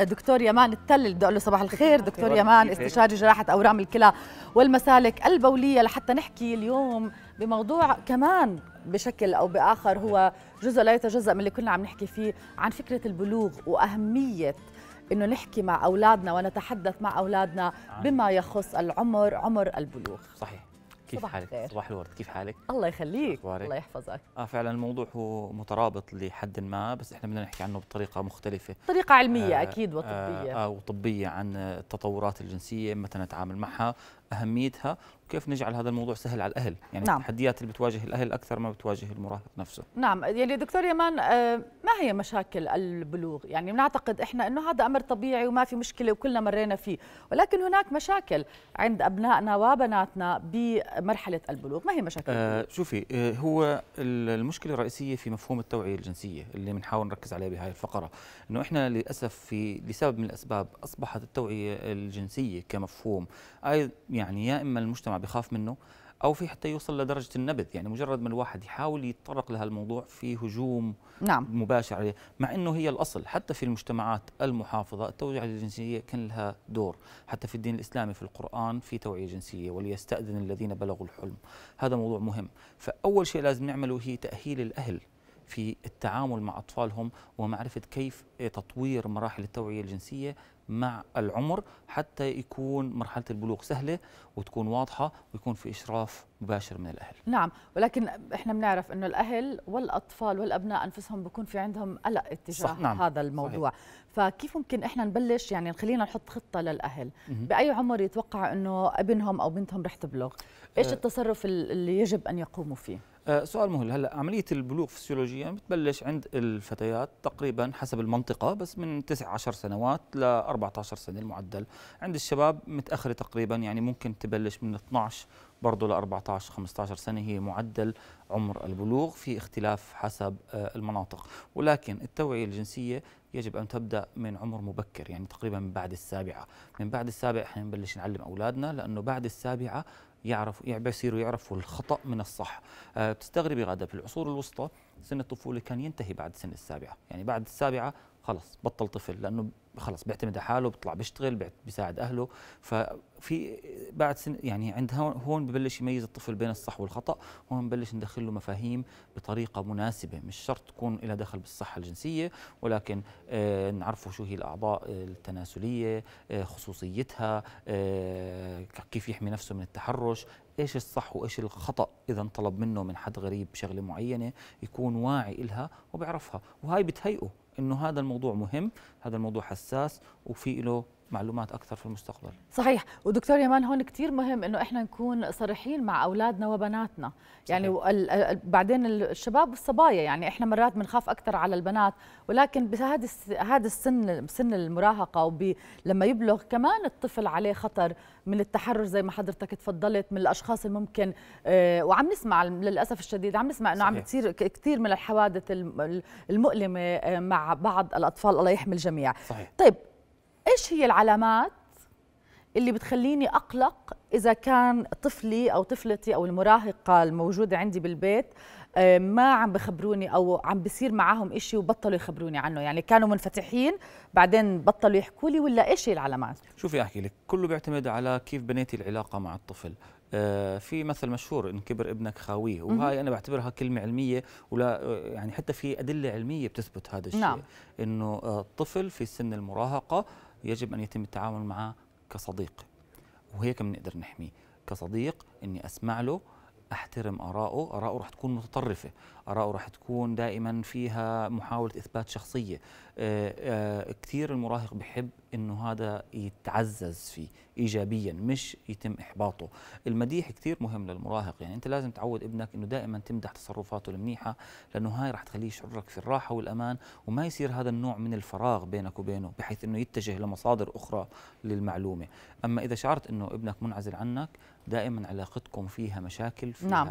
دكتور يمان التل بدي اقول له صباح الخير دكتور يمان استشاري جراحه اورام الكلى والمسالك البوليه لحتى نحكي اليوم بموضوع كمان بشكل او باخر هو جزء لا يتجزا من اللي كنا عم نحكي فيه عن فكره البلوغ واهميه انه نحكي مع اولادنا ونتحدث مع اولادنا نعم. بما يخص العمر عمر البلوغ صحيح كيف صباح حالك؟ خير. صباح الورد كيف حالك؟ الله يخليك أخبارك؟ الله يحفظك اه فعلا الموضوع هو مترابط لحد ما بس احنا بدنا نحكي عنه بطريقه مختلفه طريقه علميه آه اكيد آه، وطبيه آه, آه وطبيه عن التطورات الجنسيه متى نتعامل معها اهميتها وكيف نجعل هذا الموضوع سهل على الاهل يعني نعم. التحديات اللي بتواجه الاهل اكثر ما بتواجه المراهق نفسه نعم يعني دكتور يمان آه، ما هي مشاكل البلوغ يعني بنعتقد احنا انه هذا امر طبيعي وما في مشكله وكلنا مرينا فيه ولكن هناك مشاكل عند ابنائنا وبناتنا بمرحله البلوغ ما هي مشاكل آه شوفي آه، هو المشكله الرئيسيه في مفهوم التوعيه الجنسيه اللي بنحاول نركز عليه بهاي الفقره انه احنا للاسف في لسبب من الاسباب اصبحت التوعيه الجنسيه كمفهوم يعني يعني يا اما المجتمع بخاف منه او في حتى يوصل لدرجه النبذ يعني مجرد ما الواحد يحاول يتطرق لهالموضوع في هجوم نعم. مباشر عليه مع انه هي الاصل حتى في المجتمعات المحافظه التوعيه الجنسيه كان لها دور حتى في الدين الاسلامي في القران في توعيه جنسيه وليستاذن الذين بلغوا الحلم هذا موضوع مهم فاول شيء لازم نعمله هي تاهيل الاهل في التعامل مع أطفالهم ومعرفة كيف تطوير مراحل التوعية الجنسية مع العمر حتى يكون مرحلة البلوغ سهلة وتكون واضحة ويكون في إشراف مباشر من الأهل نعم ولكن إحنا بنعرف أنه الأهل والأطفال والأبناء أنفسهم بيكون في عندهم قلق اتجاه صح نعم. هذا الموضوع صحيح. فكيف ممكن إحنا نبلش يعني خلينا نحط خطة للأهل مم. بأي عمر يتوقع أنه ابنهم أو بنتهم رح تبلغ إيش أه. التصرف اللي يجب أن يقوموا فيه آه، سؤال مهم هلا عمليه البلوغ فسيولوجيا بتبلش عند الفتيات تقريبا حسب المنطقه بس من 9 10 سنوات ل 14 سنه المعدل عند الشباب متاخره تقريبا يعني ممكن تبلش من 12 برضه ل 14 15 سنه هي معدل عمر البلوغ في اختلاف حسب آه، المناطق ولكن التوعيه الجنسيه يجب ان تبدا من عمر مبكر يعني تقريبا من بعد السابعه من بعد السابعه احنا بنبلش نعلم اولادنا لانه بعد السابعه يعرف بصيروا يعرفوا الخطأ من الصح آه، تستغربي غاده في العصور الوسطى سن الطفولة كان ينتهي بعد سن السابعة يعني بعد السابعة خلص بطل طفل لانه خلص بيعتمد على حاله بيطلع بيشتغل بيساعد اهله ففي بعد سن يعني عند هون ببلش يميز الطفل بين الصح والخطا هون ببلش ندخل له مفاهيم بطريقه مناسبه مش شرط تكون لها دخل بالصحه الجنسيه ولكن آه نعرفه شو هي الاعضاء آه، التناسليه آه خصوصيتها آه كيف يحمي نفسه من التحرش ايش الصح وايش الخطا اذا انطلب منه من حد غريب شغله معينه يكون واعي لها وبيعرفها وهي بتهيئه انه هذا الموضوع مهم هذا الموضوع حساس وفي له معلومات اكثر في المستقبل صحيح ودكتور يمان هون كثير مهم انه احنا نكون صريحين مع اولادنا وبناتنا يعني بعدين الشباب والصبايا يعني احنا مرات بنخاف اكثر على البنات ولكن بهذا هذا السن سن المراهقه ولما يبلغ كمان الطفل عليه خطر من التحرش زي ما حضرتك تفضلت من الاشخاص الممكن آه، وعم نسمع للاسف الشديد عم نسمع انه عم بتصير كثير من الحوادث المؤلمه آه، مع بعض الاطفال الله يحمي الجميع صحيح. طيب ايش هي العلامات اللي بتخليني اقلق اذا كان طفلي او طفلتي او المراهقه الموجوده عندي بالبيت آه، ما عم بخبروني او عم بصير معاهم إشي وبطلوا يخبروني عنه يعني كانوا منفتحين بعدين بطلوا يحكوا لي ولا ايش هي العلامات شوفي احكي لك كله بيعتمد على كيف بنيتي العلاقه مع الطفل آه، في مثل مشهور ان كبر ابنك خاويه وهاي انا بعتبرها كلمه علميه ولا آه، يعني حتى في ادله علميه بتثبت هذا الشيء نعم. انه الطفل في سن المراهقه يجب أن يتم التعامل معه كصديق وهيك بنقدر نحميه كصديق اني اسمع له احترم اراءه اراءه رح تكون متطرفه اراءه رح تكون دائما فيها محاوله اثبات شخصيه أه أه كثير المراهق بحب انه هذا يتعزز فيه ايجابيا مش يتم احباطه المديح كثير مهم للمراهق يعني انت لازم تعود ابنك انه دائما تمدح تصرفاته المنيحه لانه هاي رح تخليه يشعرك في الراحه والامان وما يصير هذا النوع من الفراغ بينك وبينه بحيث انه يتجه لمصادر اخرى للمعلومه اما اذا شعرت انه ابنك منعزل عنك دائما علاقتكم فيها مشاكل فيها نعم.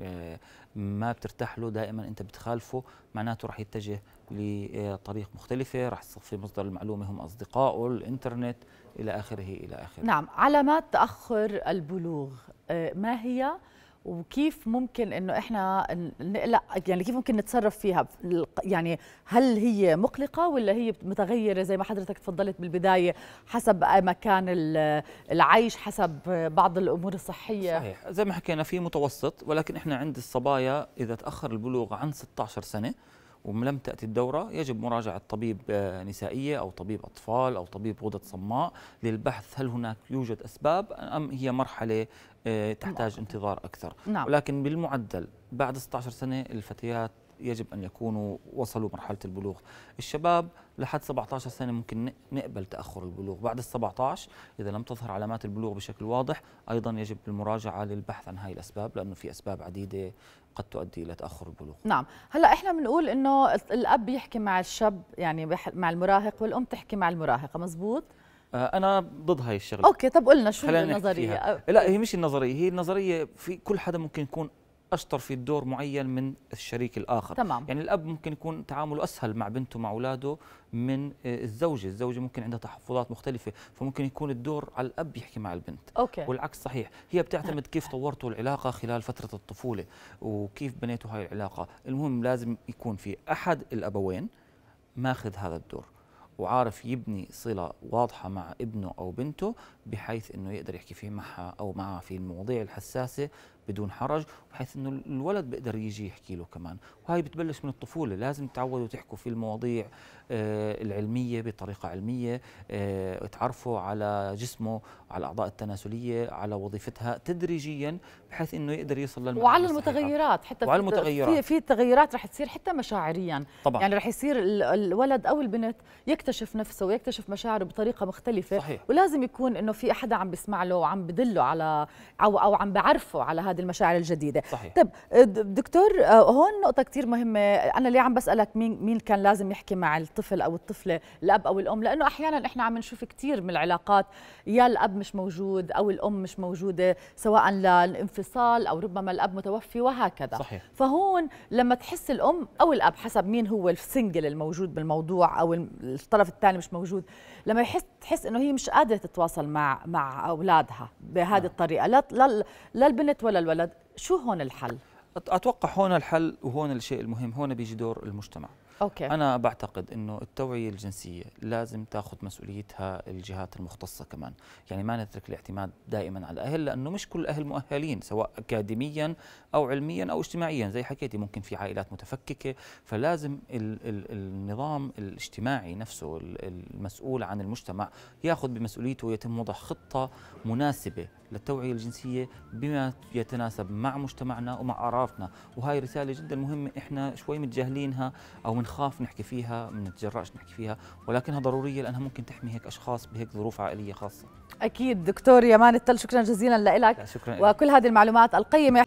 آه، ما بترتاح له دائما انت بتخالفه معناته رح يتجه لطريق مختلفة رح تصفي مصدر المعلومة هم أصدقائه الإنترنت إلى آخره إلى آخره نعم علامات تأخر البلوغ آه، ما هي وكيف ممكن انه احنا نقلق يعني كيف ممكن نتصرف فيها يعني هل هي مقلقه ولا هي متغيره زي ما حضرتك تفضلت بالبدايه حسب مكان العيش حسب بعض الامور الصحيه صحيح زي ما حكينا في متوسط ولكن احنا عند الصبايا اذا تاخر البلوغ عن 16 سنه ولم تأتي الدورة يجب مراجعة طبيب آه، نسائية أو طبيب أطفال أو طبيب غدد صماء للبحث هل هناك يوجد أسباب أم هي مرحلة آه، تحتاج انتظار أكثر نعم. ولكن بالمعدل بعد 16 سنة الفتيات يجب أن يكونوا وصلوا مرحلة البلوغ الشباب لحد 17 سنة ممكن نقبل تأخر البلوغ بعد ال 17 إذا لم تظهر علامات البلوغ بشكل واضح أيضا يجب المراجعة للبحث عن هاي الأسباب لأنه في أسباب عديدة قد تؤدي إلى تأخر البلوغ نعم هلأ إحنا بنقول إنه الأب يحكي مع الشاب يعني مع المراهق والأم تحكي مع المراهقة مزبوط آه، انا ضد هاي الشغله اوكي طب قلنا شو النظريه لا هي مش النظريه هي النظريه في كل حدا ممكن يكون اشطر في الدور معين من الشريك الاخر تمام. يعني الاب ممكن يكون تعامله اسهل مع بنته مع اولاده من آه، الزوجه الزوجه ممكن عندها تحفظات مختلفه فممكن يكون الدور على الاب يحكي مع البنت أوكي. والعكس صحيح هي بتعتمد كيف طورتوا العلاقه خلال فتره الطفوله وكيف بنيتوا هاي العلاقه المهم لازم يكون في احد الابوين ماخذ هذا الدور وعارف يبني صلة واضحة مع ابنه أو بنته بحيث أنه يقدر يحكي فيه معها أو معها في المواضيع الحساسة بدون حرج بحيث انه الولد بيقدر يجي يحكي له كمان وهي بتبلش من الطفوله لازم تعودوا تحكوا في المواضيع آه، العلميه بطريقه علميه آه، تعرفوا على جسمه على الاعضاء التناسليه على وظيفتها تدريجيا بحيث انه يقدر يصل للمرحله وعلى المتغيرات حتى وعلى المتغيرات في, في تغيرات رح تصير حتى مشاعريا طبعا يعني رح يصير الولد او البنت يكتشف نفسه ويكتشف مشاعره بطريقه مختلفه صحيح. ولازم يكون انه في احد عم بيسمع له وعم بدله على او او عم بعرفه على هذا هذه المشاعر الجديده صحيح. طب آه، دكتور آه، هون نقطه كثير مهمه انا ليه عم بسالك مين مين كان لازم يحكي مع الطفل او الطفله الاب او الام لانه احيانا احنا عم نشوف كثير من العلاقات يا الاب مش موجود او الام مش موجوده سواء للانفصال او ربما الاب متوفي وهكذا صحيح. فهون لما تحس الام او الاب حسب مين هو السنجل الموجود بالموضوع او الطرف الثاني مش موجود لما يحس تحس انه هي مش قادره تتواصل مع مع اولادها بهذه نعم. الطريقه لا لا البنت ولا الولد شو هون الحل؟ اتوقع هون الحل وهون الشيء المهم هون بيجي دور المجتمع أوكي. أنا بعتقد أنه التوعية الجنسية لازم تأخذ مسؤوليتها الجهات المختصة كمان يعني ما نترك الاعتماد دائما على الأهل لأنه مش كل الأهل مؤهلين سواء أكاديميا أو علميا أو اجتماعيا زي حكيتي ممكن في عائلات متفككة فلازم الـ الـ النظام الاجتماعي نفسه المسؤول عن المجتمع يأخذ بمسؤوليته ويتم وضع خطة مناسبة للتوعية الجنسية بما يتناسب مع مجتمعنا ومع أعرافنا وهي رسالة جدا مهمة إحنا شوي متجاهلينها أو من ونخاف نحكي فيها ما نتجرأش نحكي فيها ولكنها ضروريه لانها ممكن تحمي هيك اشخاص بهيك ظروف عائليه خاصه اكيد دكتور يمان التل شكرا جزيلا لك شكرا وكل هذه المعلومات القيمه